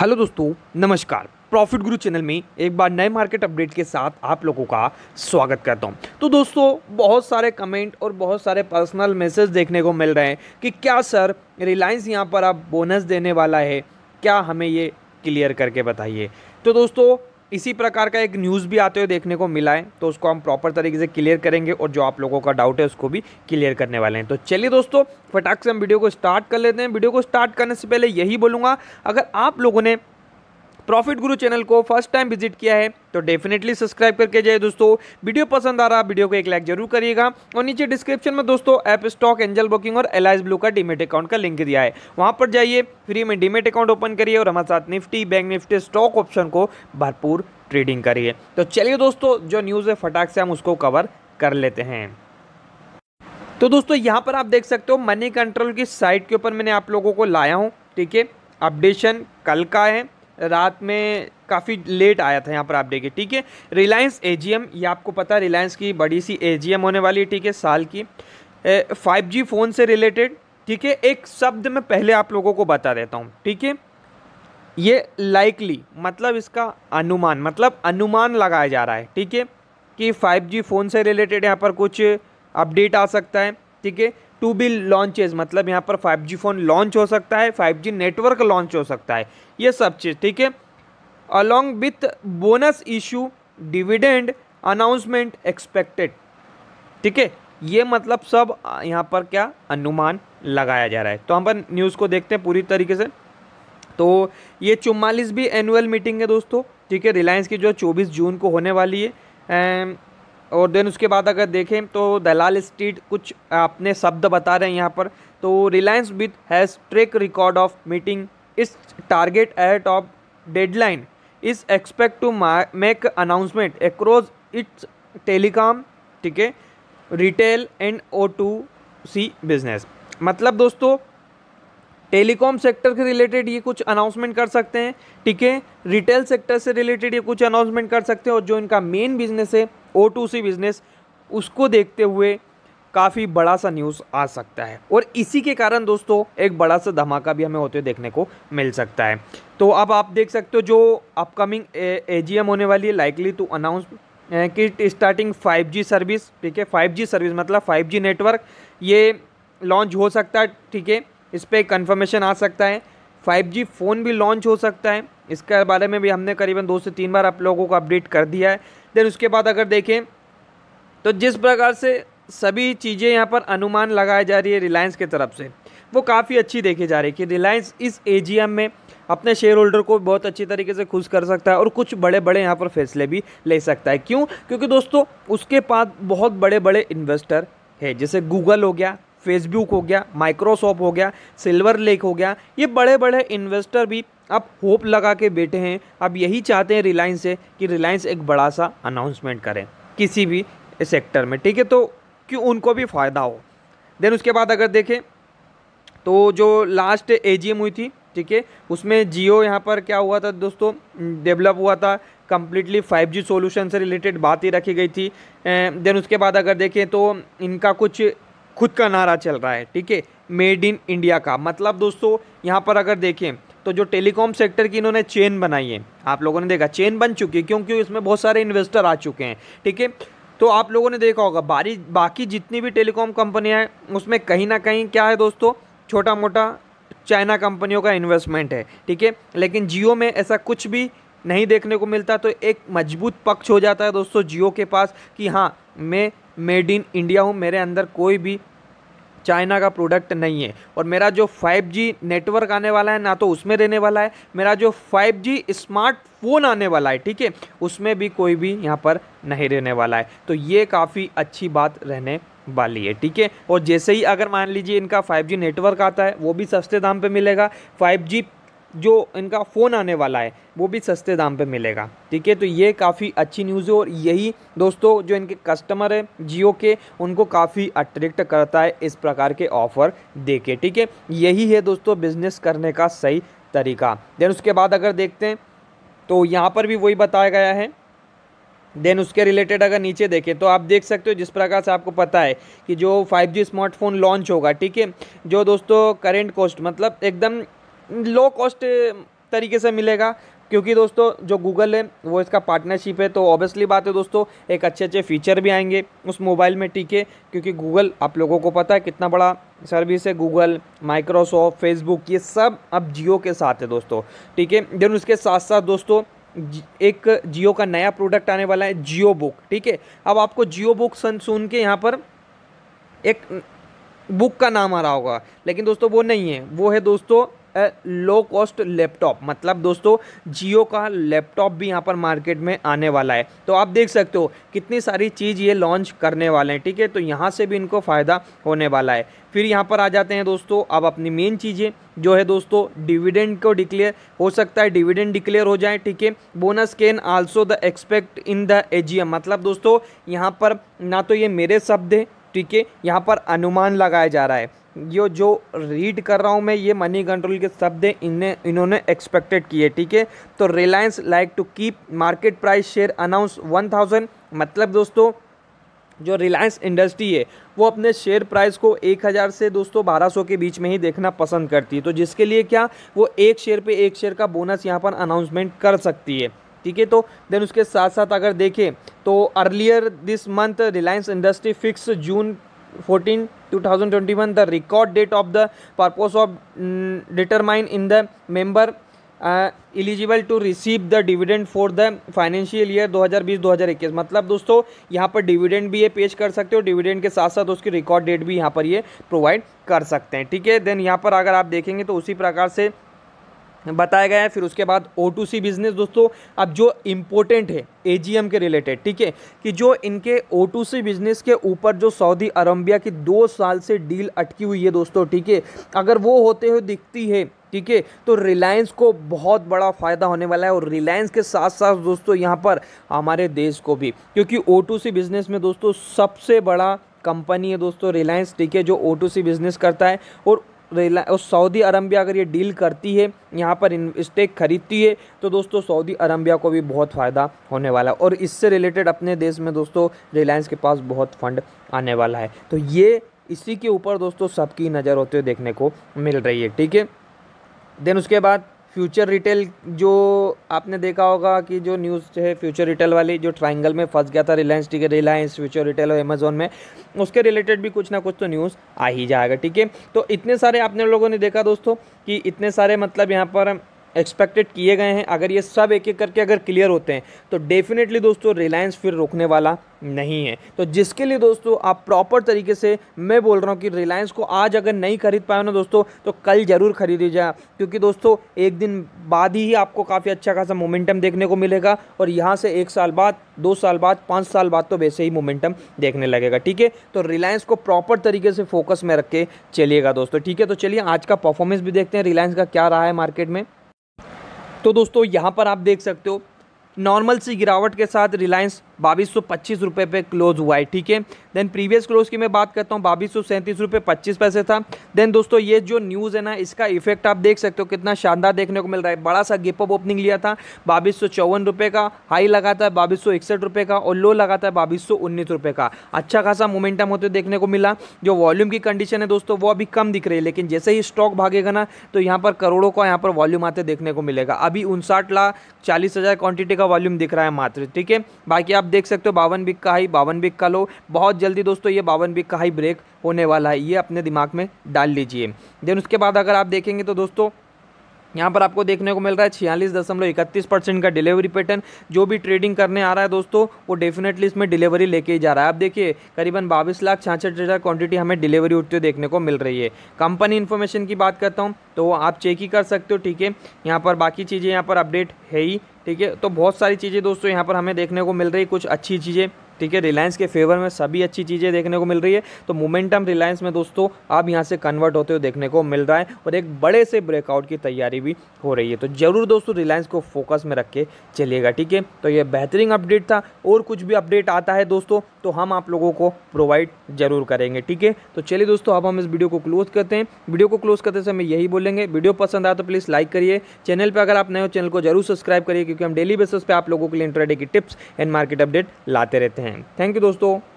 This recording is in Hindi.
हेलो दोस्तों नमस्कार प्रॉफिट गुरु चैनल में एक बार नए मार्केट अपडेट के साथ आप लोगों का स्वागत करता हूं तो दोस्तों बहुत सारे कमेंट और बहुत सारे पर्सनल मैसेज देखने को मिल रहे हैं कि क्या सर रिलायंस यहां पर अब बोनस देने वाला है क्या हमें ये क्लियर करके बताइए तो दोस्तों इसी प्रकार का एक न्यूज़ भी आते हुए देखने को मिला है तो उसको हम प्रॉपर तरीके से क्लियर करेंगे और जो आप लोगों का डाउट है उसको भी क्लियर करने वाले हैं तो चलिए दोस्तों फटाक से हम वीडियो को स्टार्ट कर लेते हैं वीडियो को स्टार्ट करने से पहले यही बोलूँगा अगर आप लोगों ने प्रॉफिट गुरु चैनल को फर्स्ट टाइम विजिट किया है तो डेफिनेटली सब्सक्राइब करके जाइए दोस्तों वीडियो पसंद आ रहा है वीडियो को एक लाइक जरूर करिएगा और नीचे डिस्क्रिप्शन में दोस्तों ऐप स्टॉक एंजल बुकिंग और एल ब्लू का डीमेट अकाउंट का लिंक दिया है वहाँ पर जाइए फ्री में डीमेट अकाउंट ओपन करिए और हमारे साथ Nifty bank Nifty stock option को भरपूर ट्रेडिंग करिए तो चलिए दोस्तों जो न्यूज़ है फटाक से हम उसको कवर कर लेते हैं तो दोस्तों यहाँ पर आप देख सकते हो मनी कंट्रोल की साइट के ऊपर मैंने आप लोगों को लाया हूँ ठीक है अपडेशन कल का है रात में काफ़ी लेट आया था यहाँ पर आप देखिए ठीक है रिलायंस एजीएम ये आपको पता रिलायंस की बड़ी सी एजीएम होने वाली है ठीक है साल की फाइव जी फ़ोन से रिलेटेड ठीक है एक शब्द मैं पहले आप लोगों को बता देता हूँ ठीक है ये लाइकली मतलब इसका अनुमान मतलब अनुमान लगाया जा रहा है ठीक है कि जी फ़ोन से रिलेटेड यहाँ पर कुछ अपडेट आ सकता है ठीक है टू बी लॉन्चेज मतलब यहाँ पर 5G फ़ोन लॉन्च हो सकता है 5G नेटवर्क लॉन्च हो सकता है ये सब चीज़ ठीक है along with bonus issue dividend announcement expected ठीक है ये मतलब सब यहाँ पर क्या अनुमान लगाया जा रहा है तो हम पर न्यूज़ को देखते हैं पूरी तरीके से तो ये चुम्वालीस भी एनुअल मीटिंग है दोस्तों ठीक है रिलायंस की जो 24 जून को होने वाली है और देन उसके बाद अगर देखें तो दलाल स्ट्रीट कुछ अपने शब्द बता रहे हैं यहाँ पर तो Reliance with has track record of meeting its target at of deadline is expect to make announcement across its telecom ठीक है retail and O two C business मतलब दोस्तों टेलीकॉम सेक्टर के रिलेटेड ये कुछ अनाउंसमेंट कर सकते हैं ठीक है रिटेल सेक्टर से रिलेटेड ये कुछ अनाउंसमेंट कर सकते हैं और जो इनका मेन बिजनेस है ओ टू सी बिज़नेस उसको देखते हुए काफ़ी बड़ा सा न्यूज़ आ सकता है और इसी के कारण दोस्तों एक बड़ा सा धमाका भी हमें होते देखने को मिल सकता है तो अब आप देख सकते हो जो अपकमिंग ए जी होने वाली है लाइकली टू अनाउंस कि स्टार्टिंग 5G सर्विस ठीक है 5G सर्विस मतलब 5G नेटवर्क ये लॉन्च हो सकता है ठीक है इस पर कन्फर्मेशन आ सकता है 5G फ़ोन भी लॉन्च हो सकता है इसके बारे में भी हमने करीबन दो से तीन बार आप लोगों को अपडेट कर दिया है देन उसके बाद अगर देखें तो जिस प्रकार से सभी चीज़ें यहाँ पर अनुमान लगाई जा रही है रिलायंस की तरफ से वो काफ़ी अच्छी देखी जा रही है कि रिलायंस इस एजीएम में अपने शेयर होल्डर को बहुत अच्छी तरीके से खुश कर सकता है और कुछ बड़े बड़े यहाँ पर फैसले भी ले सकता है क्यों क्योंकि दोस्तों उसके पास बहुत बड़े बड़े इन्वेस्टर है जैसे गूगल हो गया फेसबुक हो गया माइक्रोसॉफ्ट हो गया सिल्वर लेक हो गया ये बड़े बड़े इन्वेस्टर भी आप होप लगा के बैठे हैं अब यही चाहते हैं रिलायंस से कि रिलायंस एक बड़ा सा अनाउंसमेंट करें किसी भी सेक्टर में ठीक है तो क्यों उनको भी फ़ायदा हो देन उसके बाद अगर देखें तो जो लास्ट ए हुई थी ठीक है उसमें जियो यहाँ पर क्या हुआ था दोस्तों डेवलप हुआ था कम्प्लीटली 5G जी सोल्यूशन से रिलेटेड बात ही रखी गई थी देन eh, उसके बाद अगर देखें तो इनका कुछ खुद का नारा चल रहा है ठीक है मेड इन इंडिया का मतलब दोस्तों यहाँ पर अगर देखें तो जो टेलीकॉम सेक्टर की इन्होंने चेन बनाई है आप लोगों ने देखा चेन बन चुकी है क्योंकि इसमें बहुत सारे इन्वेस्टर आ चुके हैं ठीक है तो आप लोगों ने देखा होगा बारी बाकी जितनी भी टेलीकॉम कंपनियाँ हैं उसमें कहीं ना कहीं क्या है दोस्तों छोटा मोटा चाइना कंपनियों का इन्वेस्टमेंट है ठीक है लेकिन जियो में ऐसा कुछ भी नहीं देखने को मिलता तो एक मजबूत पक्ष हो जाता है दोस्तों जियो के पास कि हाँ मैं मेड इन इंडिया हूँ मेरे अंदर कोई भी चाइना का प्रोडक्ट नहीं है और मेरा जो 5G नेटवर्क आने वाला है ना तो उसमें रहने वाला है मेरा जो 5G स्मार्टफोन आने वाला है ठीक है उसमें भी कोई भी यहाँ पर नहीं रहने वाला है तो ये काफ़ी अच्छी बात रहने वाली है ठीक है और जैसे ही अगर मान लीजिए इनका 5G नेटवर्क आता है वो भी सस्ते दाम पे मिलेगा 5G जो इनका फ़ोन आने वाला है वो भी सस्ते दाम पे मिलेगा ठीक है तो ये काफ़ी अच्छी न्यूज़ है और यही दोस्तों जो इनके कस्टमर है जियो के उनको काफ़ी अट्रैक्ट करता है इस प्रकार के ऑफ़र दे के ठीक है यही है दोस्तों बिज़नेस करने का सही तरीका देन उसके बाद अगर देखते हैं तो यहाँ पर भी वही बताया गया है देन उसके रिलेटेड अगर नीचे देखें तो आप देख सकते हो जिस प्रकार से आपको पता है कि जो 5G स्मार्टफोन लॉन्च होगा ठीक है जो दोस्तों करेंट कॉस्ट मतलब एकदम लो कॉस्ट eh, तरीके से मिलेगा क्योंकि दोस्तों जो गूगल है वो इसका पार्टनरशिप है तो ऑब्वियसली बात है दोस्तों एक अच्छे अच्छे फीचर भी आएंगे उस मोबाइल में टीके क्योंकि गूगल आप लोगों को पता है कितना बड़ा सर्विस है गूगल माइक्रोसॉफ्ट फेसबुक ये सब अब जियो के साथ है दोस्तों ठीक है देन उसके साथ साथ दोस्तों एक जियो का नया प्रोडक्ट आने वाला है जियो बुक ठीक है अब आपको जियो बुक सुन सुन के यहाँ पर एक बुक का नाम आ रहा होगा लेकिन दोस्तों वो नहीं है वो है दोस्तों लो कॉस्ट लैपटॉप मतलब दोस्तों जियो का लैपटॉप भी यहाँ पर मार्केट में आने वाला है तो आप देख सकते हो कितनी सारी चीज़ ये लॉन्च करने वाले हैं ठीक है तो यहाँ से भी इनको फ़ायदा होने वाला है फिर यहाँ पर आ जाते हैं दोस्तों अब अपनी मेन चीज़ें जो है दोस्तों डिविडेंड को डिक्लेयर हो सकता है डिविडेंड डिक्लेयर हो जाए ठीक है bonus can also the expect in the AGM मतलब दोस्तों यहाँ पर ना तो ये मेरे शब्द हैं ठीक है यहाँ पर अनुमान लगाया जा रहा है यो जो रीड कर रहा हूँ मैं ये मनी कंट्रोल के शब्द हैं इन्हें इन्होंने एक्सपेक्टेड किए ठीक है तो Reliance like to keep market price share announce one thousand मतलब दोस्तों जो रिलायंस इंडस्ट्री है वो अपने शेयर प्राइस को 1000 से दोस्तों 1200 के बीच में ही देखना पसंद करती है तो जिसके लिए क्या वो एक शेयर पे एक शेयर का बोनस यहाँ पर अनाउंसमेंट कर सकती है ठीक है तो देन उसके साथ साथ अगर देखें तो earlier this month Reliance industry fix June fourteen two thousand twenty one the record date of the purpose of determine in the member eligible to receive the dividend for the financial year दो दो हज़ार बीस हज़ार इक्कीस मतलब दोस्तों यहाँ पर डिविडेंड भी ये पेश कर सकते हो डिविडेंड के साथ साथ उसकी रिकॉर्ड डेट भी यहाँ पर ये प्रोवाइड कर सकते हैं ठीक है देन यहाँ पर अगर आप देखेंगे तो उसी प्रकार से बताया गया है फिर उसके बाद ओ टू सी बिज़नेस दोस्तों अब जो इम्पोर्टेंट है ए जी एम के रिलेटेड ठीक है कि जो इनके ओ टू सी बिज़नेस के ऊपर जो सऊदी अरबिया की दो साल से डील अटकी हुई है दोस्तों ठीक है अगर वो होते हुए दिखती है ठीक है तो रिलायंस को बहुत बड़ा फ़ायदा होने वाला है और रिलायंस के साथ साथ दोस्तों यहाँ पर हमारे देश को भी क्योंकि ओ टू सी बिज़नेस में दोस्तों सबसे बड़ा कंपनी है दोस्तों रिलायंस ठीक है जो ओ टू सी बिज़नेस करता है और रिला सऊदी अरबिया अगर ये डील करती है यहाँ पर स्टेक खरीदती है तो दोस्तों सऊदी अरबिया को भी बहुत फ़ायदा होने वाला है और इससे रिलेटेड अपने देश में दोस्तों रिलायंस के पास बहुत फंड आने वाला है तो ये इसी के ऊपर दोस्तों सबकी नज़र होते हुए देखने को मिल रही है ठीक है देन उसके बाद फ्यूचर रिटेल जो आपने देखा होगा कि जो न्यूज़ है फ्यूचर रिटेल वाली जो ट्राइंगल में फंस गया था रिलायंस ठीक है रिलायंस फ्यूचर रिटेल और अमेजोन में उसके रिलेटेड भी कुछ ना कुछ तो न्यूज़ आ ही जाएगा ठीक है तो इतने सारे आपने लोगों ने देखा दोस्तों कि इतने सारे मतलब यहाँ पर एक्सपेक्टेड किए गए हैं अगर ये सब एक एक करके अगर क्लियर होते हैं तो डेफिनेटली दोस्तों रिलायंस फिर रोकने वाला नहीं है तो जिसके लिए दोस्तों आप प्रॉपर तरीके से मैं बोल रहा हूँ कि रिलायंस को आज अगर नहीं खरीद पाए ना दोस्तों तो कल ज़रूर जाए क्योंकि दोस्तों एक दिन बाद ही आपको काफ़ी अच्छा खासा मोमेंटम देखने को मिलेगा और यहाँ से एक साल बाद दो साल बाद पाँच साल बाद तो वैसे ही मोमेंटम देखने लगेगा ठीक है तो रिलायंस को प्रॉपर तरीके से फोकस में रख के चलिएगा दोस्तों ठीक है तो चलिए आज का परफॉर्मेंस भी देखते हैं रिलायंस का क्या रहा है मार्केट में तो दोस्तों यहाँ पर आप देख सकते हो नॉर्मल सी गिरावट के साथ रिलायंस बाईस सौ पच्चीस रुपये पे क्लोज हुआ है ठीक है देन प्रीवियस क्लोज की मैं बात करता हूँ बाईस सौ सैंतीस रुपये पच्चीस पैसे था देन दोस्तों ये जो न्यूज़ है ना इसका इफेक्ट आप देख सकते हो कितना शानदार देखने को मिल रहा है बड़ा सा गिपअप ओपनिंग लिया था बाईस सौ चौवन रुपये का हाई लगा था बाईस सौ इकसठ रुपये का और लो लगा था बाईस सौ उन्नीस रुपये का अच्छा खासा मोमेंटम होते देखने को मिला जो वॉल्यूम की कंडीशन है दोस्तों वो अभी कम दिख रही है लेकिन जैसे ही स्टॉक भागेगा ना तो यहाँ पर करोड़ों का यहाँ पर वॉल्यूम आते देखने को मिलेगा अभी उनसाठ लाख चालीस हज़ार क्वान्टिटी का वॉल्यूम दिख रहा है मात्र ठीक है बाकी आप देख सकते हो बावन बिक का हाई बावन बिक का लो बहुत जल्दी दोस्तों ये बावन बिक का हाई ब्रेक होने वाला है ये अपने दिमाग में डाल लीजिए देन उसके बाद अगर आप देखेंगे तो दोस्तों यहाँ पर आपको देखने को मिल रहा है छियालीस दशमलव इकतीस परसेंट का डिलीवरी पैटर्न जो भी ट्रेडिंग करने आ रहा है दोस्तों वो डेफिनेटली इसमें डिलीवरी लेके ही जा रहा है आप देखिए करीबन बाईस लाख छियासठ हज़ार क्वान्टिटी हमें डिलीवरी उठते देखने को मिल रही है कंपनी इन्फॉर्मेशन की बात करता हूँ तो आप चेक ही कर सकते हो ठीक है यहाँ पर बाकी चीज़ें यहाँ पर अपडेट है ही ठीक है तो बहुत सारी चीज़ें दोस्तों यहाँ पर हमें देखने को मिल रही कुछ अच्छी चीज़ें ठीक है रिलायंस के फेवर में सभी अच्छी चीज़ें देखने को मिल रही है तो मोमेंटम रिलायंस में दोस्तों आप यहाँ से कन्वर्ट होते हुए देखने को मिल रहा है और एक बड़े से ब्रेकआउट की तैयारी भी हो रही है तो ज़रूर दोस्तों रिलायंस को फोकस में रख के चलिएगा ठीक है तो ये बेहतरीन अपडेट था और कुछ भी अपडेट आता है दोस्तों तो हम आप लोगों को प्रोवाइड जरूर करेंगे ठीक है तो चलिए दोस्तों अब हम इस वीडियो को क्लोज करते हैं वीडियो को क्लोज करते समय यही बोलेंगे वीडियो पसंद आया तो प्लीज़ लाइक करिए चैनल पर अगर आप नए हो चैनल को जरूर सब्सक्राइब करिए क्योंकि हम डेली बेसिस पर आप लोगों के लिए इंटरडे की टिप्स एंड मार्केट अपडेट लाते रहते हैं हैं थैंक यू दोस्तों